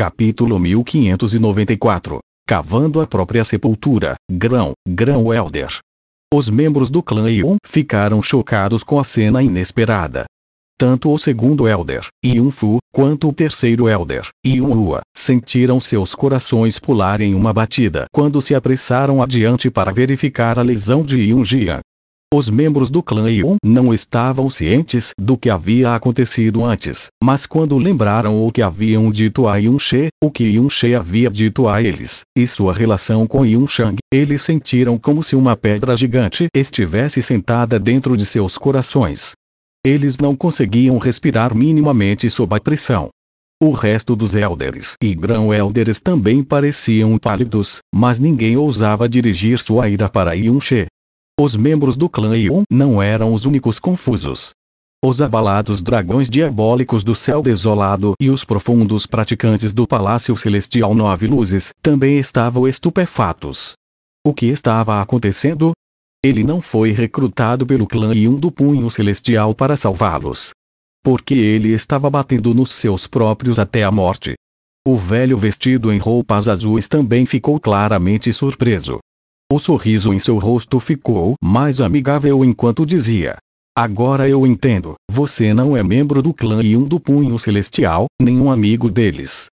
Capítulo 1594 Cavando a própria sepultura, Grão, Grão Elder. Os membros do clã Ion ficaram chocados com a cena inesperada. Tanto o segundo Elder, Yun Fu, quanto o terceiro Elder, Yun Lua, sentiram seus corações pular em uma batida quando se apressaram adiante para verificar a lesão de Yun Jian. Os membros do clã Ion não estavam cientes do que havia acontecido antes, mas quando lembraram o que haviam dito a Yun-She, o que Yun-She havia dito a eles, e sua relação com Yun-Shang, eles sentiram como se uma pedra gigante estivesse sentada dentro de seus corações. Eles não conseguiam respirar minimamente sob a pressão. O resto dos Elders e Grão-Elders também pareciam pálidos, mas ninguém ousava dirigir sua ira para Yun-She, os membros do clã Ion não eram os únicos confusos. Os abalados dragões diabólicos do céu desolado e os profundos praticantes do Palácio Celestial Nove Luzes também estavam estupefatos. O que estava acontecendo? Ele não foi recrutado pelo clã Ion do Punho Celestial para salvá-los. Porque ele estava batendo nos seus próprios até a morte. O velho vestido em roupas azuis também ficou claramente surpreso. O sorriso em seu rosto ficou mais amigável enquanto dizia: Agora eu entendo, você não é membro do clã e um do punho celestial, nenhum amigo deles.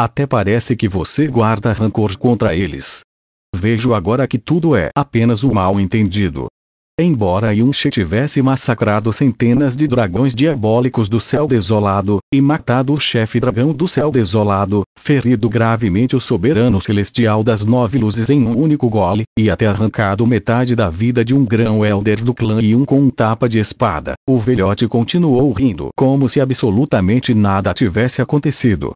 Até parece que você guarda rancor contra eles. Vejo agora que tudo é apenas um mal entendido, Embora Yunche tivesse massacrado centenas de dragões diabólicos do céu desolado, e matado o chefe dragão do céu desolado, ferido gravemente o soberano celestial das nove luzes em um único gole, e até arrancado metade da vida de um grão elder do clã e um com um tapa de espada, o velhote continuou rindo como se absolutamente nada tivesse acontecido.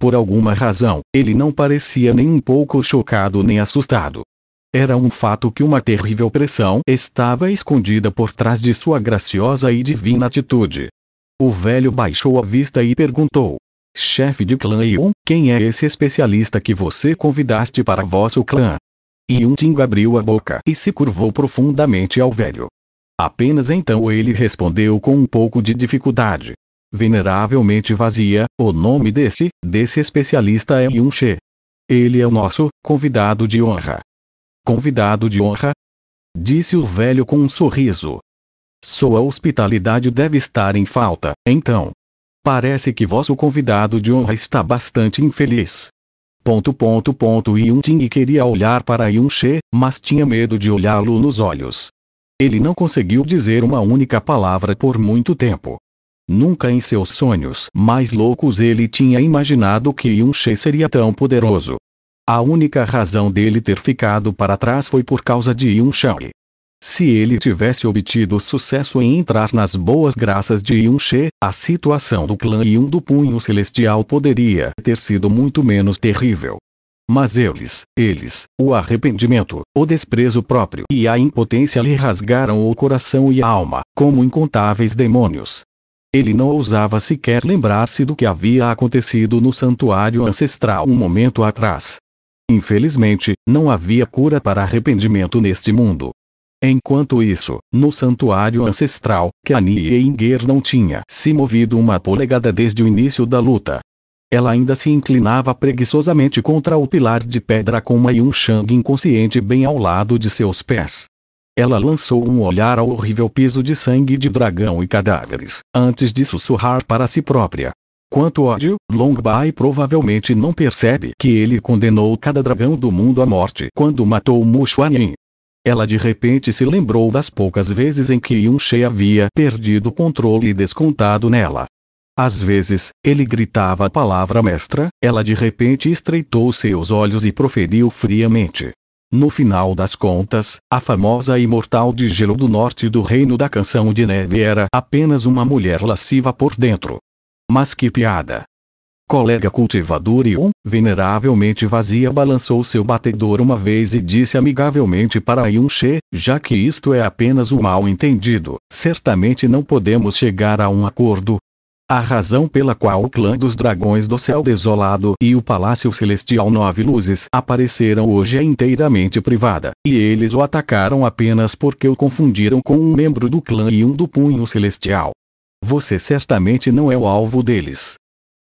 Por alguma razão, ele não parecia nem um pouco chocado nem assustado. Era um fato que uma terrível pressão estava escondida por trás de sua graciosa e divina atitude. O velho baixou a vista e perguntou: Chefe de clã Yun, quem é esse especialista que você convidaste para vosso clã? Yun Ting abriu a boca e se curvou profundamente ao velho. Apenas então ele respondeu com um pouco de dificuldade. Veneravelmente vazia, o nome desse, desse especialista é Yun She. Ele é o nosso convidado de honra. Convidado de honra? Disse o velho com um sorriso. Sua hospitalidade deve estar em falta, então. Parece que vosso convidado de honra está bastante infeliz. Ponto ponto ponto Yun Ting queria olhar para Yun She, mas tinha medo de olhá-lo nos olhos. Ele não conseguiu dizer uma única palavra por muito tempo. Nunca em seus sonhos mais loucos ele tinha imaginado que Yun She seria tão poderoso. A única razão dele ter ficado para trás foi por causa de Yun Shang. Se ele tivesse obtido sucesso em entrar nas boas graças de Yun She, a situação do clã Yun do Punho Celestial poderia ter sido muito menos terrível. Mas eles, eles, o arrependimento, o desprezo próprio e a impotência lhe rasgaram o coração e a alma, como incontáveis demônios. Ele não ousava sequer lembrar-se do que havia acontecido no santuário ancestral um momento atrás. Infelizmente, não havia cura para arrependimento neste mundo. Enquanto isso, no santuário ancestral, Kanye Inger não tinha se movido uma polegada desde o início da luta. Ela ainda se inclinava preguiçosamente contra o pilar de pedra com uma Yunshang inconsciente bem ao lado de seus pés. Ela lançou um olhar ao horrível piso de sangue de dragão e cadáveres, antes de sussurrar para si própria: Quanto ódio, Longbai provavelmente não percebe que ele condenou cada dragão do mundo à morte quando matou Mushuanin. Ela de repente se lembrou das poucas vezes em que Yunche havia perdido o controle e descontado nela. Às vezes, ele gritava a palavra mestra, ela de repente estreitou seus olhos e proferiu friamente. No final das contas, a famosa imortal de gelo do norte do reino da canção de neve era apenas uma mulher lasciva por dentro. Mas que piada! Colega cultivador um veneravelmente vazia balançou seu batedor uma vez e disse amigavelmente para Yunche, já que isto é apenas um mal entendido, certamente não podemos chegar a um acordo, a razão pela qual o clã dos dragões do céu desolado e o palácio celestial nove luzes apareceram hoje é inteiramente privada, e eles o atacaram apenas porque o confundiram com um membro do clã e um do punho celestial você certamente não é o alvo deles.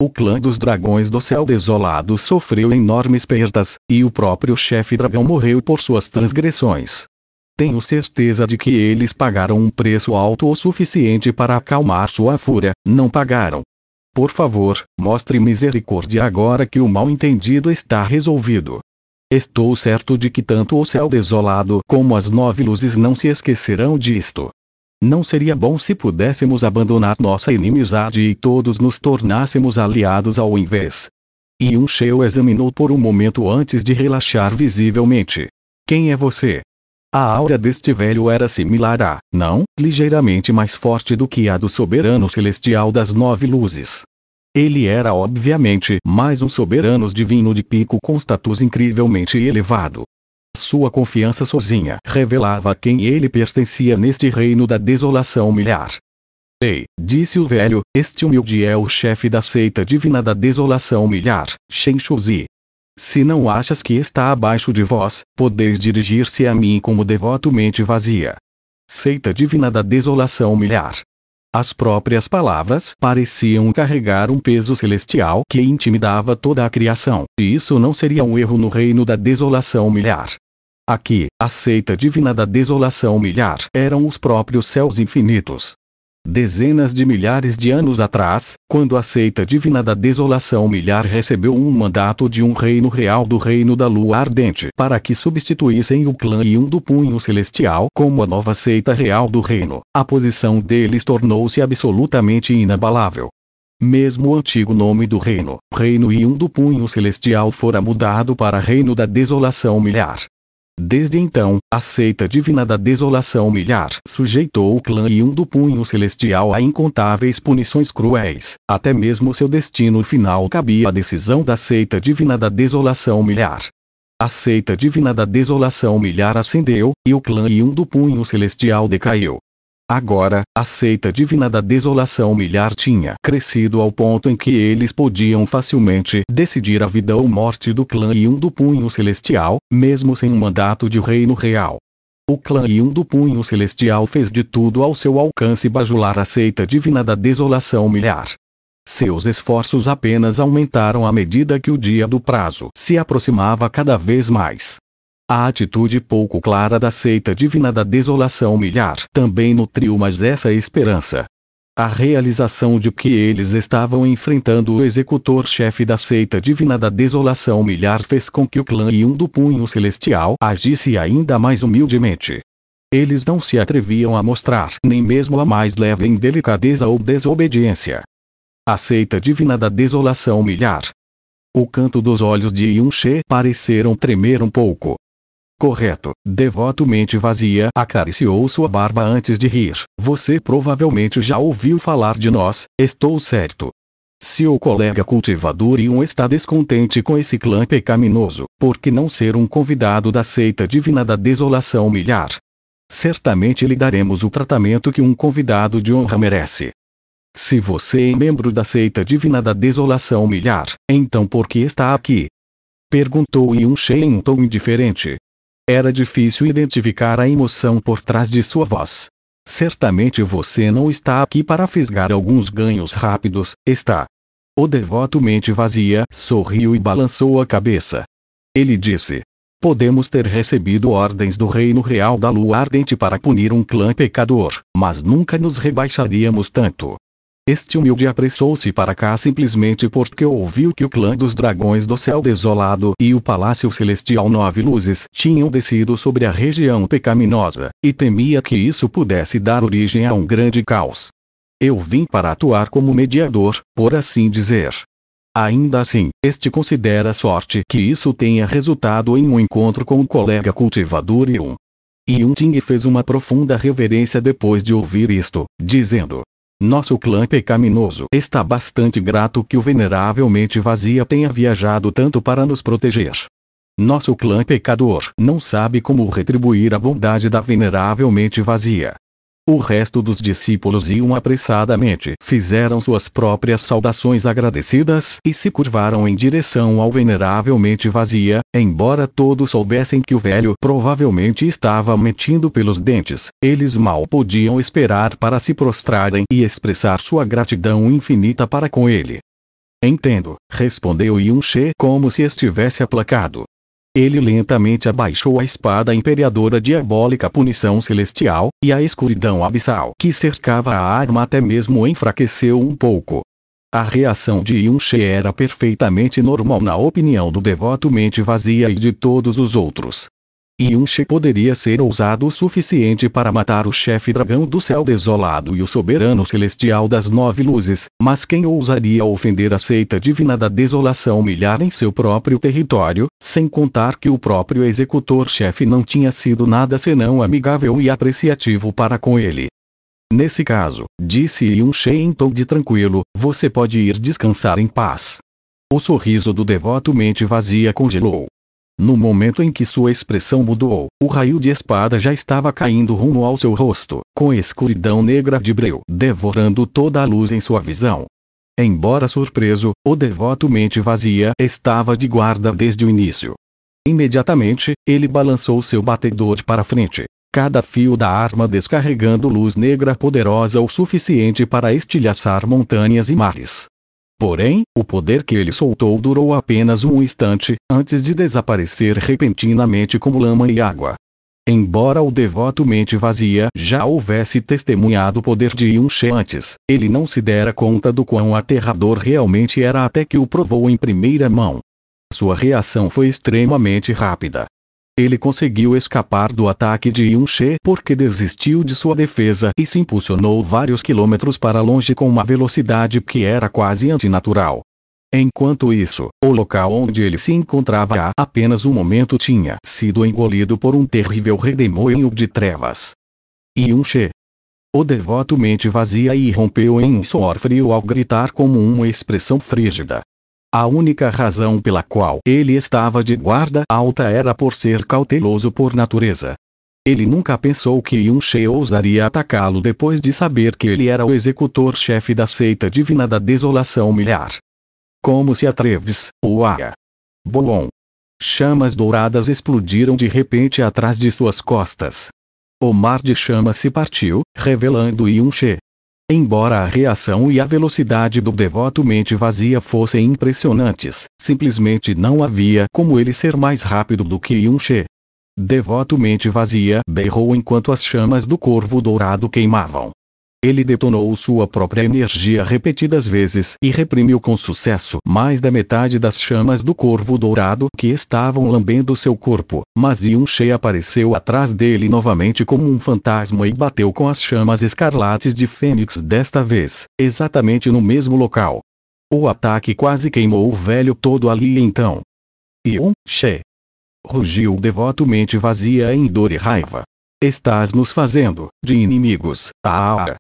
O clã dos dragões do céu desolado sofreu enormes perdas, e o próprio chefe dragão morreu por suas transgressões. Tenho certeza de que eles pagaram um preço alto o suficiente para acalmar sua fúria, não pagaram. Por favor, mostre misericórdia agora que o mal entendido está resolvido. Estou certo de que tanto o céu desolado como as nove luzes não se esquecerão disto. Não seria bom se pudéssemos abandonar nossa inimizade e todos nos tornássemos aliados ao invés. E um Sheo examinou por um momento antes de relaxar visivelmente. Quem é você? A aura deste velho era similar a, não, ligeiramente mais forte do que a do soberano celestial das nove luzes. Ele era obviamente mais um soberano divino de pico com status incrivelmente elevado. Sua confiança sozinha revelava a quem ele pertencia neste reino da desolação milhar. Ei, disse o velho, este humilde é o chefe da seita divina da desolação milhar, Shen Shuzi. Se não achas que está abaixo de vós, podeis dirigir-se a mim como devoto mente vazia. Seita divina da desolação milhar. As próprias palavras pareciam carregar um peso celestial que intimidava toda a criação, e isso não seria um erro no reino da desolação milhar. Aqui, a seita divina da desolação milhar eram os próprios céus infinitos. Dezenas de milhares de anos atrás, quando a seita divina da desolação milhar recebeu um mandato de um reino real do reino da lua ardente para que substituíssem o clã e um do punho celestial como a nova seita real do reino, a posição deles tornou-se absolutamente inabalável. Mesmo o antigo nome do reino, Reino e um do Punho Celestial fora mudado para Reino da Desolação Milhar, Desde então, a seita divina da desolação milhar sujeitou o clã e um do punho celestial a incontáveis punições cruéis, até mesmo seu destino final cabia à decisão da seita divina da desolação milhar. A seita divina da desolação milhar ascendeu, e o clã e um do punho celestial decaiu. Agora, a seita divina da desolação Milhar tinha crescido ao ponto em que eles podiam facilmente decidir a vida ou morte do clã e um do punho celestial, mesmo sem um mandato de reino real. O clã e um do punho celestial fez de tudo ao seu alcance bajular a seita divina da desolação Milhar. Seus esforços apenas aumentaram à medida que o dia do prazo se aproximava cada vez mais. A atitude pouco clara da seita divina da desolação milhar também nutriu mais essa esperança. A realização de que eles estavam enfrentando o executor-chefe da seita divina da desolação milhar fez com que o clã e um do punho celestial agisse ainda mais humildemente. Eles não se atreviam a mostrar nem mesmo a mais leve indelicadeza ou desobediência. A seita divina da desolação milhar. O canto dos olhos de Yun She pareceram tremer um pouco. Correto. Devotamente vazia acariciou sua barba antes de rir. Você provavelmente já ouviu falar de nós, estou certo. Se o colega cultivador e um está descontente com esse clã pecaminoso, por que não ser um convidado da seita divina da desolação milhar? Certamente lhe daremos o tratamento que um convidado de honra merece. Se você é membro da seita divina da desolação milhar, então por que está aqui? Perguntou Yun Shen em um tom indiferente. Era difícil identificar a emoção por trás de sua voz. Certamente você não está aqui para fisgar alguns ganhos rápidos, está. O devoto mente vazia sorriu e balançou a cabeça. Ele disse: Podemos ter recebido ordens do reino real da lua ardente para punir um clã pecador, mas nunca nos rebaixaríamos tanto. Este humilde apressou-se para cá simplesmente porque ouviu que o clã dos dragões do céu desolado e o palácio celestial nove luzes tinham descido sobre a região pecaminosa, e temia que isso pudesse dar origem a um grande caos. Eu vim para atuar como mediador, por assim dizer. Ainda assim, este considera sorte que isso tenha resultado em um encontro com o colega cultivador Yun. Yun Ting fez uma profunda reverência depois de ouvir isto, dizendo: nosso clã pecaminoso está bastante grato que o veneravelmente vazia tenha viajado tanto para nos proteger. Nosso clã pecador não sabe como retribuir a bondade da veneravelmente vazia. O resto dos discípulos iam apressadamente, fizeram suas próprias saudações agradecidas e se curvaram em direção ao veneravelmente vazia, embora todos soubessem que o velho provavelmente estava metindo pelos dentes, eles mal podiam esperar para se prostrarem e expressar sua gratidão infinita para com ele. Entendo, respondeu Yunche como se estivesse aplacado. Ele lentamente abaixou a espada imperiadora diabólica punição celestial, e a escuridão abissal que cercava a arma até mesmo enfraqueceu um pouco. A reação de Yunche era perfeitamente normal na opinião do devoto mente vazia e de todos os outros. Yunche poderia ser ousado o suficiente para matar o chefe dragão do céu desolado e o soberano celestial das nove luzes, mas quem ousaria ofender a seita divina da desolação milhar em seu próprio território, sem contar que o próprio executor-chefe não tinha sido nada senão amigável e apreciativo para com ele. Nesse caso, disse Yunche em tom de tranquilo, você pode ir descansar em paz. O sorriso do devoto mente vazia congelou. No momento em que sua expressão mudou, o raio de espada já estava caindo rumo ao seu rosto, com escuridão negra de breu devorando toda a luz em sua visão. Embora surpreso, o devoto mente vazia estava de guarda desde o início. Imediatamente, ele balançou seu batedor para frente, cada fio da arma descarregando luz negra poderosa o suficiente para estilhaçar montanhas e mares. Porém, o poder que ele soltou durou apenas um instante, antes de desaparecer repentinamente como lama e água. Embora o devoto mente vazia já houvesse testemunhado o poder de Yunche antes, ele não se dera conta do quão aterrador realmente era até que o provou em primeira mão. Sua reação foi extremamente rápida. Ele conseguiu escapar do ataque de yun porque desistiu de sua defesa e se impulsionou vários quilômetros para longe com uma velocidade que era quase antinatural. Enquanto isso, o local onde ele se encontrava há apenas um momento tinha sido engolido por um terrível redemoinho de trevas. yun o devoto mente vazia e rompeu em um suor frio ao gritar como uma expressão frígida. A única razão pela qual ele estava de guarda alta era por ser cauteloso por natureza. Ele nunca pensou que Yunche ousaria atacá-lo depois de saber que ele era o executor-chefe da seita divina da desolação milhar. Como se atreves, Uaa! Boon! Chamas douradas explodiram de repente atrás de suas costas. O mar de chamas se partiu, revelando Yunche. Embora a reação e a velocidade do devoto mente vazia fossem impressionantes, simplesmente não havia como ele ser mais rápido do que Yunche. Devoto mente vazia berrou enquanto as chamas do corvo dourado queimavam. Ele detonou sua própria energia repetidas vezes e reprimiu com sucesso mais da metade das chamas do corvo dourado que estavam lambendo seu corpo, mas Yunche apareceu atrás dele novamente como um fantasma e bateu com as chamas escarlates de Fênix desta vez, exatamente no mesmo local. O ataque quase queimou o velho todo ali então. Yunche! Rugiu devotamente, vazia em dor e raiva. Estás nos fazendo, de inimigos, ah! ah, ah.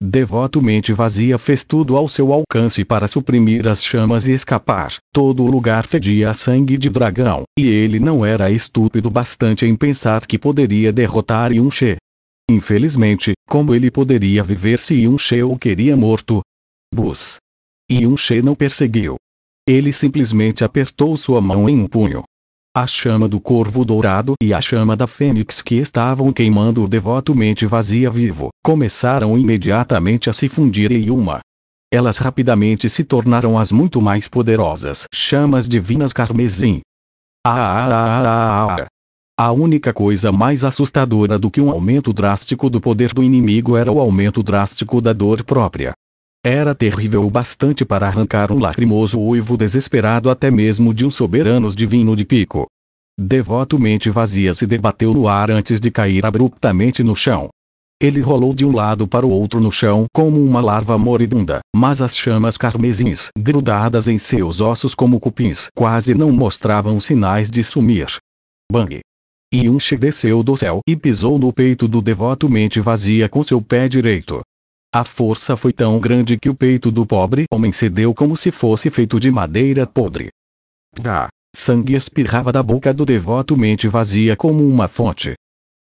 Devotamente vazia fez tudo ao seu alcance para suprimir as chamas e escapar. Todo o lugar fedia a sangue de dragão, e ele não era estúpido bastante em pensar que poderia derrotar Yunche. Infelizmente, como ele poderia viver se Yunche o queria morto? Bus. Yunche não perseguiu. Ele simplesmente apertou sua mão em um punho, a chama do corvo dourado e a chama da fênix que estavam queimando devotamente vazia vivo, começaram imediatamente a se fundir em uma. Elas rapidamente se tornaram as muito mais poderosas chamas divinas carmesim. Ah, ah, ah, ah, ah. A única coisa mais assustadora do que um aumento drástico do poder do inimigo era o aumento drástico da dor própria. Era terrível o bastante para arrancar um lacrimoso uivo desesperado até mesmo de um soberano divino de pico. Devotamente vazia se debateu no ar antes de cair abruptamente no chão. Ele rolou de um lado para o outro no chão como uma larva moribunda, mas as chamas carmesins grudadas em seus ossos como cupins quase não mostravam sinais de sumir. Bang! um desceu do céu e pisou no peito do Devotamente vazia com seu pé direito. A força foi tão grande que o peito do pobre homem cedeu como se fosse feito de madeira podre. Vá! Sangue espirrava da boca do devoto mente vazia como uma fonte.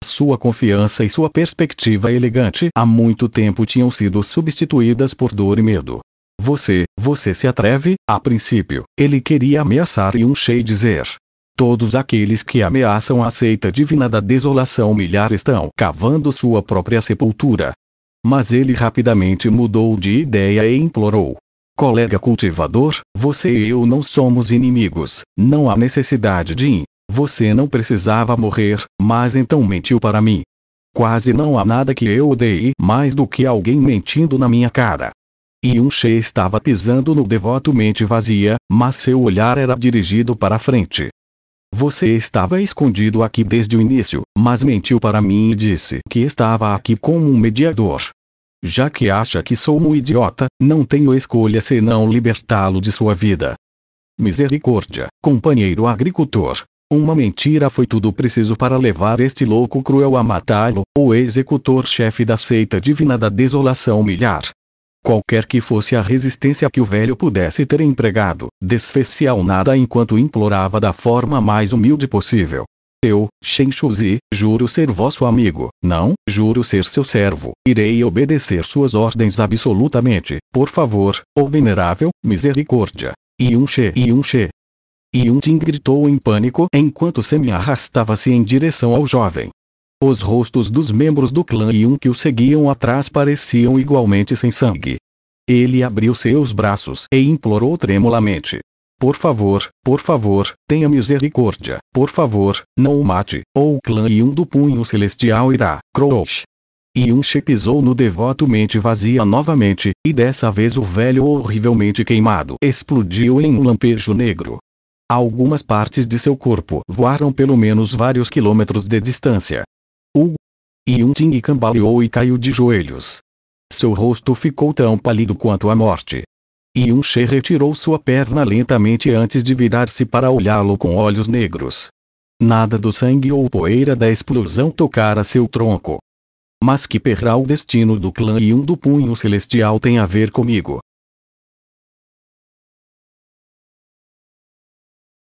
Sua confiança e sua perspectiva elegante há muito tempo tinham sido substituídas por dor e medo. Você, você se atreve? A princípio, ele queria ameaçar e um cheio dizer. Todos aqueles que ameaçam a seita divina da desolação milhar estão cavando sua própria sepultura. Mas ele rapidamente mudou de ideia e implorou: Colega cultivador, você e eu não somos inimigos, não há necessidade de. Ir. Você não precisava morrer, mas então mentiu para mim. Quase não há nada que eu odeie mais do que alguém mentindo na minha cara. E um che estava pisando no devoto mente vazia, mas seu olhar era dirigido para a frente, você estava escondido aqui desde o início, mas mentiu para mim e disse que estava aqui como um mediador. Já que acha que sou um idiota, não tenho escolha senão libertá-lo de sua vida. Misericórdia, companheiro agricultor. Uma mentira foi tudo preciso para levar este louco cruel a matá-lo, o executor-chefe da seita divina da desolação milhar qualquer que fosse a resistência que o velho pudesse ter empregado, desfez-se ao nada enquanto implorava da forma mais humilde possível. Eu, Shen Shuzi, juro ser vosso amigo, não, juro ser seu servo, irei obedecer suas ordens absolutamente, por favor, oh venerável, misericórdia. E um che e um che. E um Tim gritou em pânico enquanto Semi arrastava-se em direção ao jovem. Os rostos dos membros do clã e um que o seguiam atrás pareciam igualmente sem sangue. Ele abriu seus braços e implorou tremulamente. Por favor, por favor, tenha misericórdia, por favor, não o mate, ou o clã Yun do punho celestial irá, Croach. Yun pisou no devoto mente vazia novamente, e dessa vez o velho horrivelmente queimado explodiu em um lampejo negro. Algumas partes de seu corpo voaram pelo menos vários quilômetros de distância, Hugo. Yun Ting cambaleou e caiu de joelhos. Seu rosto ficou tão pálido quanto a morte. Yun Che retirou sua perna lentamente antes de virar-se para olhá-lo com olhos negros. Nada do sangue ou poeira da explosão tocara seu tronco. Mas que perra o destino do clã um do Punho Celestial tem a ver comigo?